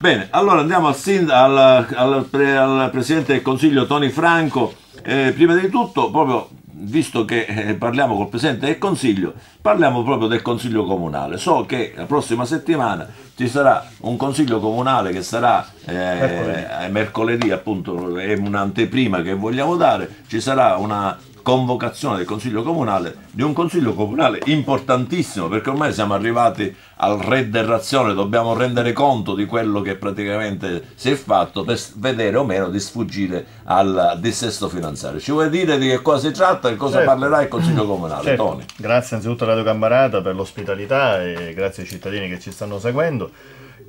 Bene, allora andiamo al, al, al, al Presidente del Consiglio Tony Franco. Eh, prima di tutto, proprio visto che eh, parliamo col Presidente del Consiglio, parliamo proprio del Consiglio Comunale. So che la prossima settimana ci sarà un Consiglio Comunale che sarà eh, mercoledì. Eh, mercoledì. appunto, è un'anteprima che vogliamo dare, ci sarà una convocazione del Consiglio Comunale, di un Consiglio Comunale importantissimo, perché ormai siamo arrivati al re del razione, dobbiamo rendere conto di quello che praticamente si è fatto per vedere o meno di sfuggire al dissesto finanziario. Ci vuoi dire di che cosa si tratta e cosa certo. parlerà il Consiglio Comunale? Certo. Tony. Grazie anzitutto a Radio Cammarata per l'ospitalità e grazie ai cittadini che ci stanno seguendo.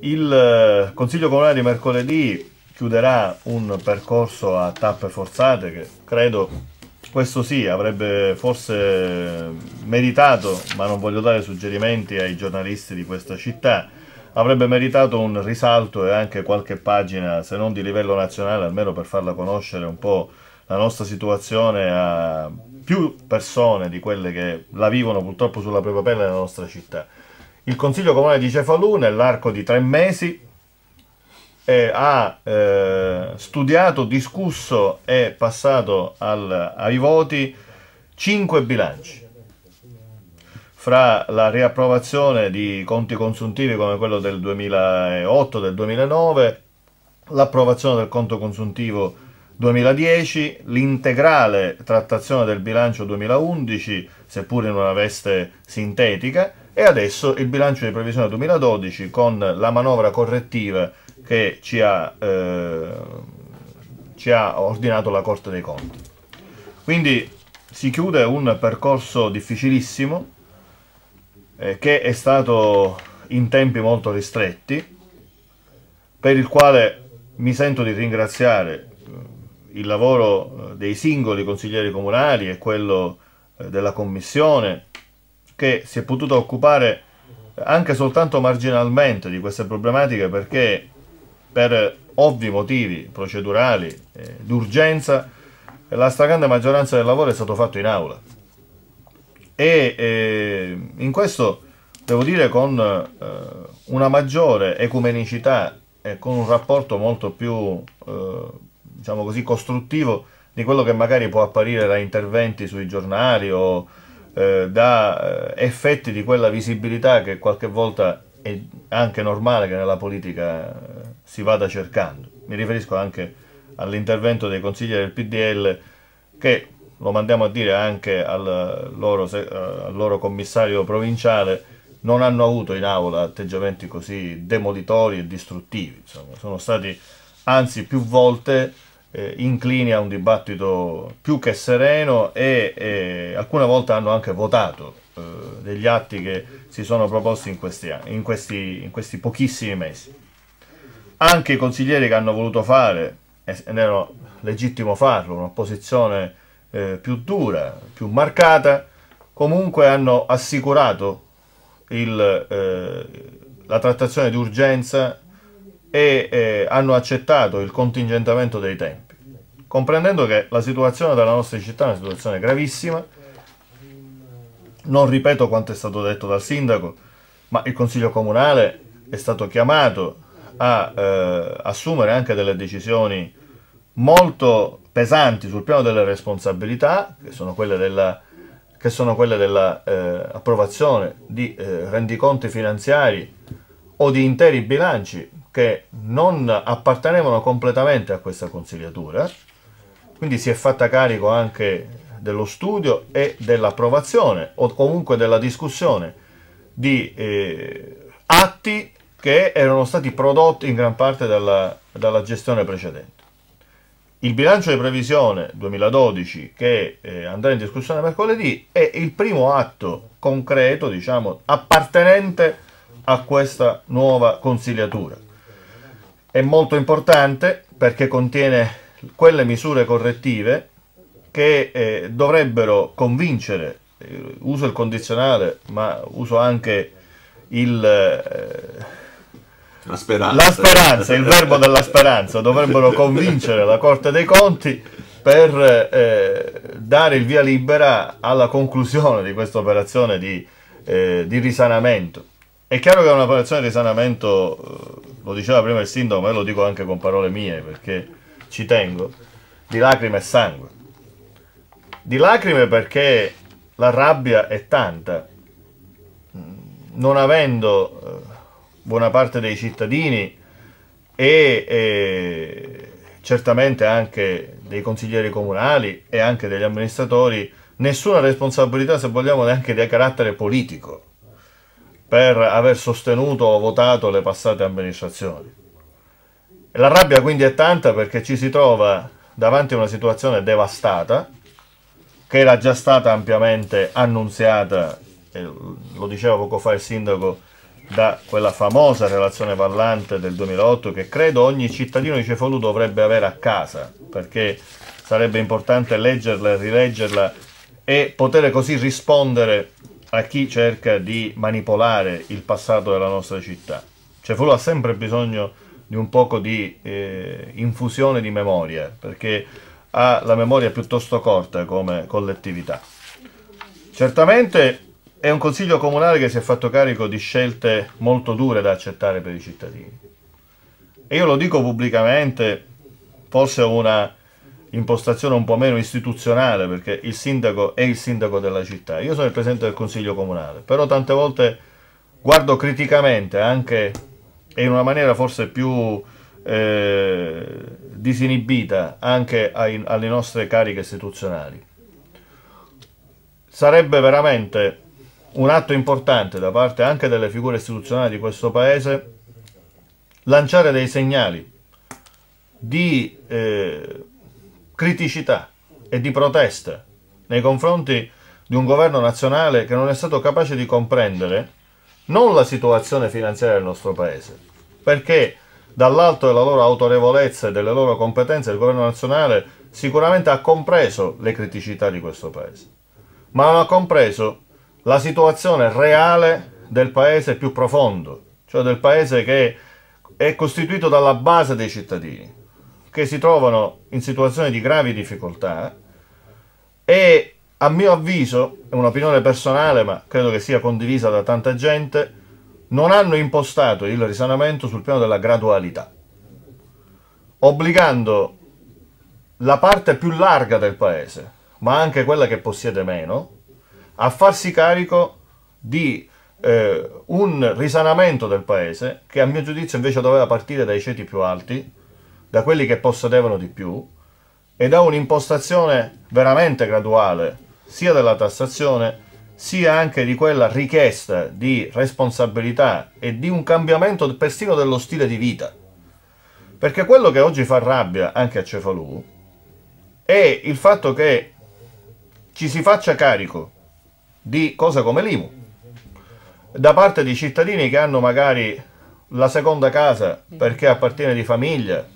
Il eh, Consiglio Comunale di mercoledì chiuderà un percorso a tappe forzate che credo questo sì, avrebbe forse meritato, ma non voglio dare suggerimenti ai giornalisti di questa città, avrebbe meritato un risalto e anche qualche pagina, se non di livello nazionale, almeno per farla conoscere un po' la nostra situazione a più persone di quelle che la vivono purtroppo sulla propria pelle nella nostra città. Il Consiglio Comune di Cefalù nell'arco di tre mesi eh, ha eh, studiato, discusso e passato al, ai voti cinque bilanci fra la riapprovazione di conti consuntivi come quello del 2008 del 2009 l'approvazione del conto consuntivo 2010 l'integrale trattazione del bilancio 2011 seppur in una veste sintetica e adesso il bilancio di previsione 2012 con la manovra correttiva che ci ha, eh, ci ha ordinato la Corte dei Conti. Quindi si chiude un percorso difficilissimo eh, che è stato in tempi molto ristretti, per il quale mi sento di ringraziare eh, il lavoro eh, dei singoli consiglieri comunali e quello eh, della Commissione che si è potuta occupare anche soltanto marginalmente di queste problematiche perché per ovvi motivi procedurali eh, d'urgenza, la stragrande maggioranza del lavoro è stato fatto in aula. E eh, in questo devo dire con eh, una maggiore ecumenicità e con un rapporto molto più, eh, diciamo così, costruttivo di quello che magari può apparire da interventi sui giornali o eh, da eh, effetti di quella visibilità che qualche volta è anche normale che nella politica eh, si vada cercando. Mi riferisco anche all'intervento dei consiglieri del PDL che lo mandiamo a dire anche al loro, eh, al loro, commissario provinciale, non hanno avuto in aula atteggiamenti così demolitori e distruttivi, insomma. sono stati anzi più volte eh, inclini a un dibattito più che sereno e, e alcune volte hanno anche votato eh, degli atti che si sono proposti in questi, in, questi, in questi pochissimi mesi. Anche i consiglieri che hanno voluto fare, ed era legittimo farlo, un'opposizione eh, più dura, più marcata, comunque hanno assicurato il, eh, la trattazione di urgenza e eh, hanno accettato il contingentamento dei tempi, comprendendo che la situazione della nostra città è una situazione gravissima non ripeto quanto è stato detto dal sindaco, ma il Consiglio Comunale è stato chiamato a eh, assumere anche delle decisioni molto pesanti sul piano delle responsabilità, che sono quelle della che sono quelle dell'approvazione eh, di eh, rendiconti finanziari o di interi bilanci che non appartenevano completamente a questa consigliatura, quindi si è fatta carico anche dello studio e dell'approvazione o comunque della discussione di eh, atti che erano stati prodotti in gran parte dalla, dalla gestione precedente. Il bilancio di previsione 2012 che eh, andrà in discussione mercoledì è il primo atto concreto, diciamo, appartenente a questa nuova consigliatura. È molto importante perché contiene quelle misure correttive che eh, dovrebbero convincere, eh, uso il condizionale, ma uso anche il, eh, la speranza, la speranza il verbo della speranza, dovrebbero convincere la Corte dei Conti per eh, dare il via libera alla conclusione di questa operazione di, eh, di risanamento. È chiaro che è un'operazione di risanamento, eh, lo diceva prima il sindaco, ma io lo dico anche con parole mie perché ci tengo, di lacrime e sangue di lacrime perché la rabbia è tanta. Non avendo eh, buona parte dei cittadini e, e certamente anche dei consiglieri comunali e anche degli amministratori nessuna responsabilità, se vogliamo, neanche di carattere politico per aver sostenuto o votato le passate amministrazioni. La rabbia quindi è tanta perché ci si trova davanti a una situazione devastata che era già stata ampiamente annunziata, lo diceva poco fa il sindaco, da quella famosa relazione parlante del 2008 che credo ogni cittadino di Cefalù dovrebbe avere a casa, perché sarebbe importante leggerla e rileggerla e poter così rispondere a chi cerca di manipolare il passato della nostra città. Cefalù ha sempre bisogno di un poco di eh, infusione di memoria, perché ha la memoria piuttosto corta come collettività. Certamente è un consiglio comunale che si è fatto carico di scelte molto dure da accettare per i cittadini. E io lo dico pubblicamente, forse ho una impostazione un po' meno istituzionale, perché il sindaco è il sindaco della città. Io sono il presidente del consiglio comunale, però tante volte guardo criticamente anche e in una maniera forse più eh, disinibita anche ai, alle nostre cariche istituzionali. Sarebbe veramente un atto importante da parte anche delle figure istituzionali di questo Paese lanciare dei segnali di eh, criticità e di proteste nei confronti di un governo nazionale che non è stato capace di comprendere non la situazione finanziaria del nostro Paese, perché dall'alto della loro autorevolezza e delle loro competenze il governo nazionale sicuramente ha compreso le criticità di questo paese, ma non ha compreso la situazione reale del paese più profondo, cioè del paese che è costituito dalla base dei cittadini, che si trovano in situazioni di gravi difficoltà eh, e a mio avviso, è un'opinione personale ma credo che sia condivisa da tanta gente, non hanno impostato il risanamento sul piano della gradualità, obbligando la parte più larga del paese, ma anche quella che possiede meno, a farsi carico di eh, un risanamento del paese che a mio giudizio invece doveva partire dai ceti più alti, da quelli che possedevano di più, e da un'impostazione veramente graduale sia della tassazione sia anche di quella richiesta di responsabilità e di un cambiamento persino dello stile di vita. Perché quello che oggi fa rabbia anche a Cefalù è il fatto che ci si faccia carico di cose come l'IMU da parte di cittadini che hanno magari la seconda casa perché appartiene di famiglia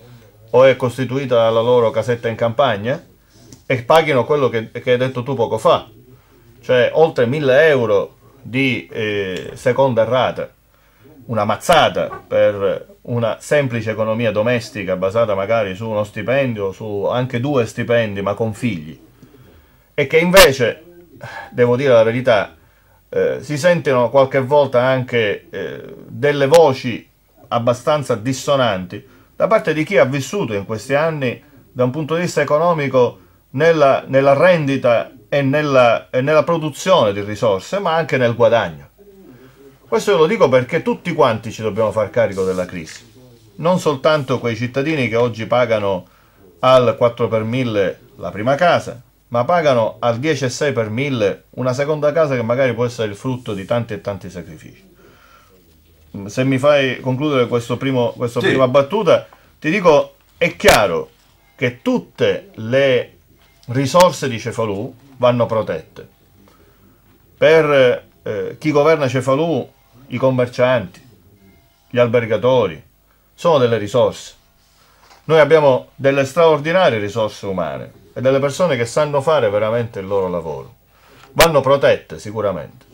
o è costituita dalla loro casetta in campagna e paghino quello che, che hai detto tu poco fa, cioè oltre 1000 euro di eh, seconda rata, una mazzata per una semplice economia domestica basata magari su uno stipendio, su anche due stipendi, ma con figli, e che invece, devo dire la verità, eh, si sentono qualche volta anche eh, delle voci abbastanza dissonanti da parte di chi ha vissuto in questi anni da un punto di vista economico nella, nella rendita e nella, e nella produzione di risorse, ma anche nel guadagno. Questo io lo dico perché tutti quanti ci dobbiamo far carico della crisi, non soltanto quei cittadini che oggi pagano al 4 per 1000 la prima casa, ma pagano al 10 e 6 per 1000 una seconda casa che magari può essere il frutto di tanti e tanti sacrifici. Mm, se mi fai concludere primo, questa sì. prima battuta, ti dico, è chiaro che tutte le risorse di Cefalù vanno protette. Per eh, chi governa Cefalù, i commercianti, gli albergatori, sono delle risorse. Noi abbiamo delle straordinarie risorse umane e delle persone che sanno fare veramente il loro lavoro. Vanno protette sicuramente.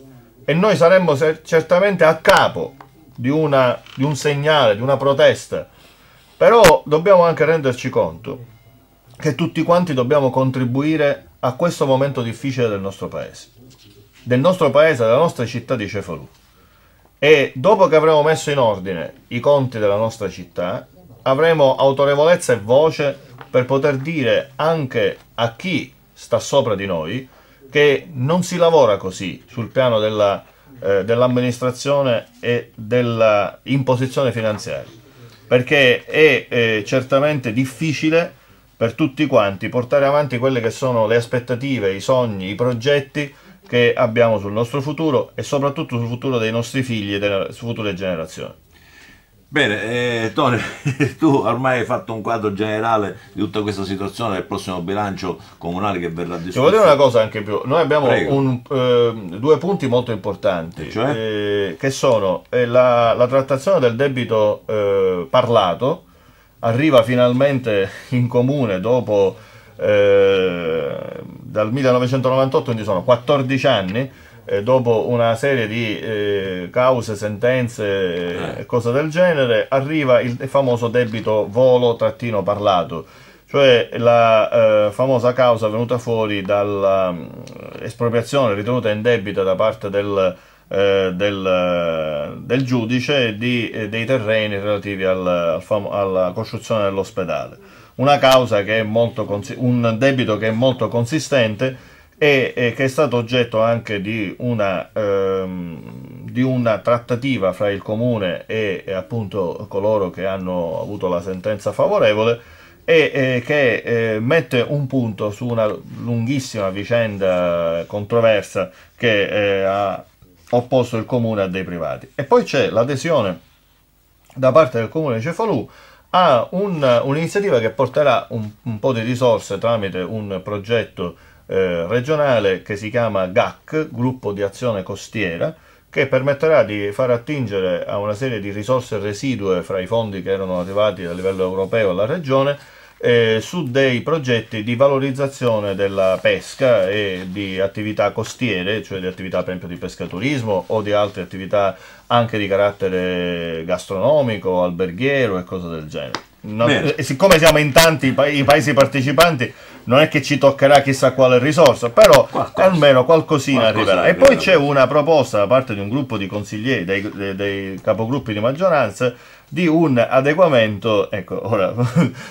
E noi saremmo certamente a capo di, una, di un segnale, di una protesta. Però dobbiamo anche renderci conto che tutti quanti dobbiamo contribuire a questo momento difficile del nostro paese, del nostro paese, della nostra città di Cefalù. E dopo che avremo messo in ordine i conti della nostra città, avremo autorevolezza e voce per poter dire anche a chi sta sopra di noi che non si lavora così sul piano della, eh, dell'amministrazione e dell'imposizione finanziaria, perché è eh, certamente difficile per tutti quanti portare avanti quelle che sono le aspettative, i sogni, i progetti che abbiamo sul nostro futuro e soprattutto sul futuro dei nostri figli e delle future generazioni. Bene, eh, Tony, tu ormai hai fatto un quadro generale di tutta questa situazione del prossimo bilancio comunale che verrà discusso. Devo dire una cosa anche più, noi abbiamo un, eh, due punti molto importanti, cioè? eh, che sono eh, la, la, trattazione del debito eh, parlato, arriva finalmente in comune dopo eh, dal 1998, quindi sono 14 anni, eh, dopo una serie di eh, cause, sentenze eh. e cose del genere, arriva il famoso debito volo-parlato, trattino cioè la eh, famosa causa venuta fuori dall'espropriazione mm, ritenuta in indebita da parte del eh, del, eh, del, giudice di, dei terreni relativi al, al alla costruzione dell'ospedale. Una causa che è molto un debito che è molto consistente e, e, che è stato oggetto anche di una, ehm, di una trattativa fra il comune e, e, appunto coloro che hanno avuto la sentenza favorevole e eh, che eh, mette un punto su una lunghissima vicenda controversa che eh, ha opposto il comune a dei privati. E poi c'è l'adesione da parte del comune di Cefalù a un'iniziativa che porterà un, un, po' di risorse tramite un progetto eh, regionale che si chiama GAC, Gruppo di Azione Costiera, che permetterà di far attingere a una serie di risorse residue fra i fondi che erano arrivati a livello europeo alla regione eh, su dei progetti di valorizzazione della pesca e di attività costiere, cioè di attività per esempio di pescaturismo o di altre attività anche di carattere gastronomico, alberghiero e cose del genere. Non, eh, siccome siamo in tanti i, pa i paesi partecipanti, non è che ci toccherà chissà quale risorsa, però qualcosa. almeno qualcosina qualcosa arriverà. E poi c'è una proposta da parte di un gruppo di consiglieri, dei, dei, dei capogruppi di maggioranza, di un adeguamento, ecco, ora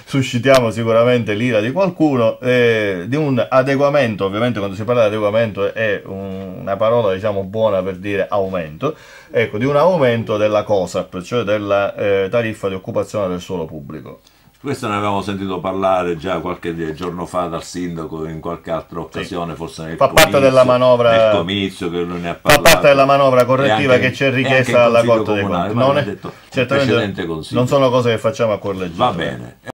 suscitiamo sicuramente l'ira di qualcuno, eh, di un adeguamento, ovviamente quando si parla di adeguamento è un, una parola diciamo buona per dire aumento, ecco, di un aumento della COSAP, cioè della eh, tariffa di occupazione del suolo pubblico. Questo ne avevamo sentito parlare già qualche giorno fa dal sindaco in qualche altra occasione, sì. forse nel Fa comizio, parte della manovra comizio che lui ne ha parlato. Fa parte della manovra correttiva anche, che c'è richiesta dalla Corte dei Conti. Non, è, certamente, non sono cose che facciamo a cuor leggero. Va eh. bene.